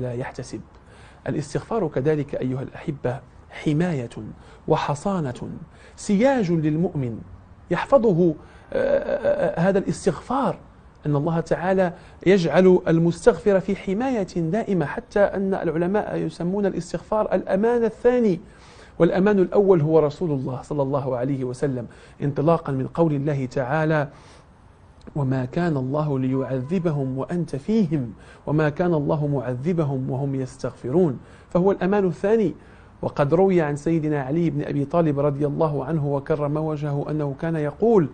لا يحتسب الاستغفار كذلك أيها الأحبة حماية وحصانة سياج للمؤمن يحفظه آه، آه، آه، هذا الاستغفار أن الله تعالى يجعل المستغفر في حماية دائمة حتى أن العلماء يسمون الاستغفار الأمان الثاني والأمان الأول هو رسول الله صلى الله عليه وسلم انطلاقا من قول الله تعالى وما كان الله ليعذبهم وأنت فيهم وما كان الله معذبهم وهم يستغفرون فهو الأمان الثاني وقد روي عن سيدنا علي بن أبي طالب رضي الله عنه وكرم وجهه أنه كان يقول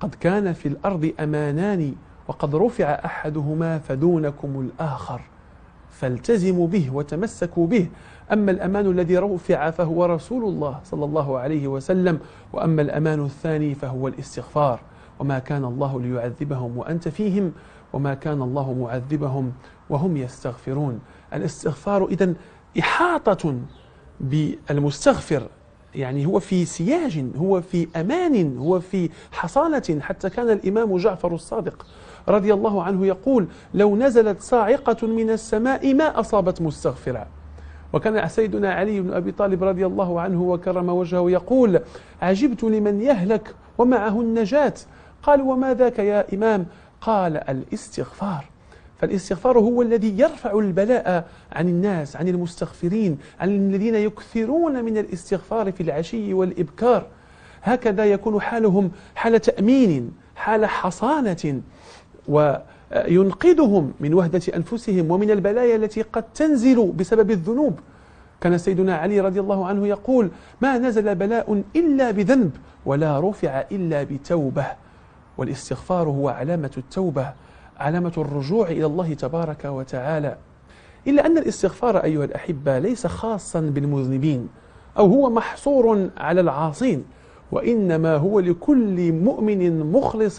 قد كان في الأرض أمانان وقد رفع أحدهما فدونكم الآخر فالتزموا به وتمسكوا به أما الأمان الذي رفع فهو رسول الله صلى الله عليه وسلم وأما الأمان الثاني فهو الاستغفار وما كان الله ليعذبهم وأنت فيهم وما كان الله معذبهم وهم يستغفرون الاستغفار إذا إحاطة بالمستغفر يعني هو في سياج هو في أمان هو في حصانة حتى كان الإمام جعفر الصادق رضي الله عنه يقول لو نزلت صاعقة من السماء ما أصابت مستغفرا وكان سيدنا علي بن أبي طالب رضي الله عنه وكرم وجهه يقول عجبت لمن يهلك ومعه النجاة قالوا وما ذاك يا إمام قال الاستغفار فالاستغفار هو الذي يرفع البلاء عن الناس عن المستغفرين عن الذين يكثرون من الاستغفار في العشي والإبكار هكذا يكون حالهم حال تأمين حال حصانة وينقذهم من وهدة أنفسهم ومن البلايا التي قد تنزل بسبب الذنوب كان سيدنا علي رضي الله عنه يقول ما نزل بلاء إلا بذنب ولا رفع إلا بتوبة والاستغفار هو علامة التوبة علامة الرجوع إلى الله تبارك وتعالى إلا أن الاستغفار أيها الأحبة ليس خاصا بالمذنبين أو هو محصور على العاصين وإنما هو لكل مؤمن مخلص